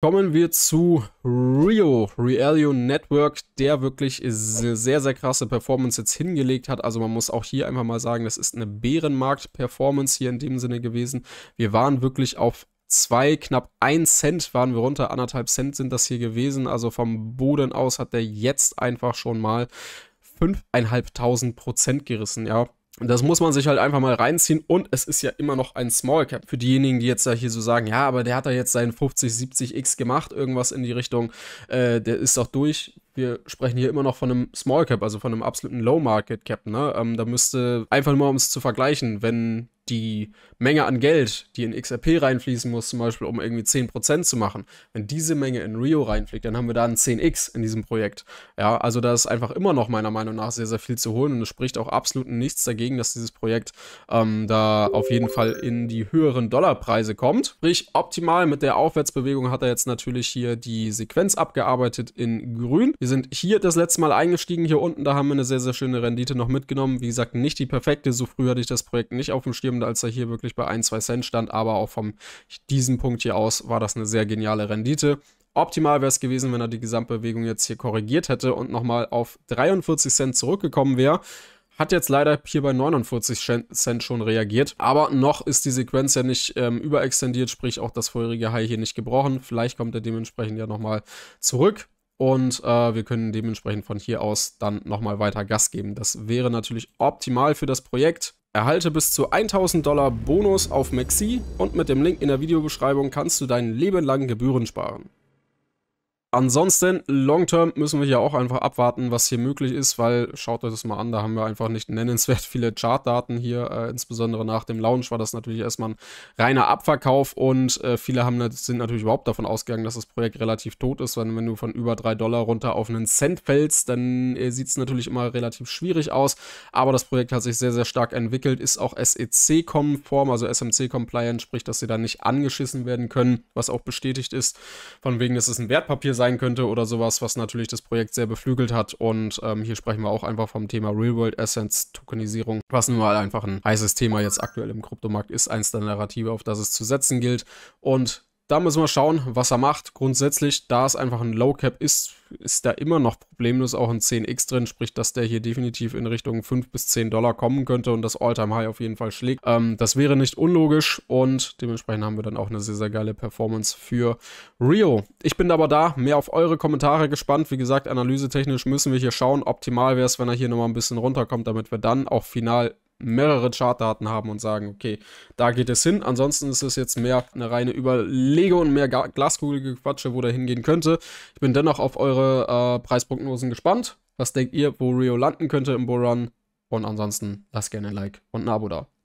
Kommen wir zu Rio, Realio Network, der wirklich eine sehr, sehr krasse Performance jetzt hingelegt hat. Also man muss auch hier einfach mal sagen, das ist eine Bärenmarkt-Performance hier in dem Sinne gewesen. Wir waren wirklich auf zwei, knapp ein Cent waren wir runter, anderthalb Cent sind das hier gewesen. Also vom Boden aus hat der jetzt einfach schon mal 5.500 Prozent gerissen, ja. Das muss man sich halt einfach mal reinziehen und es ist ja immer noch ein Small Cap. Für diejenigen, die jetzt da hier so sagen, ja, aber der hat da jetzt seinen 50, 70x gemacht, irgendwas in die Richtung, äh, der ist doch durch wir sprechen hier immer noch von einem Small Cap, also von einem absoluten Low Market Cap. Ne? Ähm, da müsste einfach nur, um es zu vergleichen, wenn die Menge an Geld, die in XRP reinfließen muss, zum Beispiel, um irgendwie 10% zu machen, wenn diese Menge in Rio reinfliegt, dann haben wir da einen 10x in diesem Projekt. Ja, also da ist einfach immer noch meiner Meinung nach sehr, sehr viel zu holen und es spricht auch absolut nichts dagegen, dass dieses Projekt ähm, da auf jeden Fall in die höheren Dollarpreise kommt. Sprich, optimal mit der Aufwärtsbewegung hat er jetzt natürlich hier die Sequenz abgearbeitet in grün. Wir wir sind hier das letzte Mal eingestiegen, hier unten, da haben wir eine sehr, sehr schöne Rendite noch mitgenommen. Wie gesagt, nicht die perfekte, so früh hatte ich das Projekt nicht auf dem Schirm, als er hier wirklich bei 1, 2 Cent stand, aber auch von diesem Punkt hier aus war das eine sehr geniale Rendite. Optimal wäre es gewesen, wenn er die Gesamtbewegung jetzt hier korrigiert hätte und nochmal auf 43 Cent zurückgekommen wäre. Hat jetzt leider hier bei 49 Cent schon reagiert. Aber noch ist die Sequenz ja nicht ähm, überextendiert, sprich auch das vorherige High hier nicht gebrochen. Vielleicht kommt er dementsprechend ja nochmal zurück und äh, wir können dementsprechend von hier aus dann nochmal weiter Gas geben. Das wäre natürlich optimal für das Projekt. Erhalte bis zu 1000 Dollar Bonus auf Maxi und mit dem Link in der Videobeschreibung kannst du dein Leben lang Gebühren sparen. Ansonsten, long term müssen wir hier auch einfach abwarten, was hier möglich ist, weil schaut euch das mal an, da haben wir einfach nicht nennenswert viele Chartdaten hier. Äh, insbesondere nach dem Launch war das natürlich erstmal ein reiner Abverkauf und äh, viele haben, sind natürlich überhaupt davon ausgegangen, dass das Projekt relativ tot ist, weil wenn du von über 3 Dollar runter auf einen Cent fällst, dann äh, sieht es natürlich immer relativ schwierig aus. Aber das Projekt hat sich sehr, sehr stark entwickelt, ist auch SEC-konform, also SMC-compliant, sprich, dass sie da nicht angeschissen werden können, was auch bestätigt ist, von wegen, dass es ein Wertpapier sein könnte oder sowas, was natürlich das Projekt sehr beflügelt hat. Und ähm, hier sprechen wir auch einfach vom Thema Real-World Essence Tokenisierung, was nun mal einfach ein heißes Thema jetzt aktuell im Kryptomarkt ist. Eins der Narrative, auf das es zu setzen gilt. Und da müssen wir schauen, was er macht. Grundsätzlich, da es einfach ein Low Cap ist, ist da immer noch problemlos auch ein 10x drin, sprich, dass der hier definitiv in Richtung 5 bis 10 Dollar kommen könnte und das Alltime high auf jeden Fall schlägt. Ähm, das wäre nicht unlogisch und dementsprechend haben wir dann auch eine sehr, sehr geile Performance für Rio. Ich bin aber da, mehr auf eure Kommentare gespannt. Wie gesagt, analysetechnisch müssen wir hier schauen. Optimal wäre es, wenn er hier nochmal ein bisschen runterkommt, damit wir dann auch final mehrere Chartdaten haben und sagen, okay, da geht es hin. Ansonsten ist es jetzt mehr eine reine Überlegung und mehr glaskugelige Quatsche, wo der hingehen könnte. Ich bin dennoch auf eure äh, Preisprognosen gespannt. Was denkt ihr, wo Rio landen könnte im Bullrun? Und ansonsten lasst gerne ein Like und ein Abo da.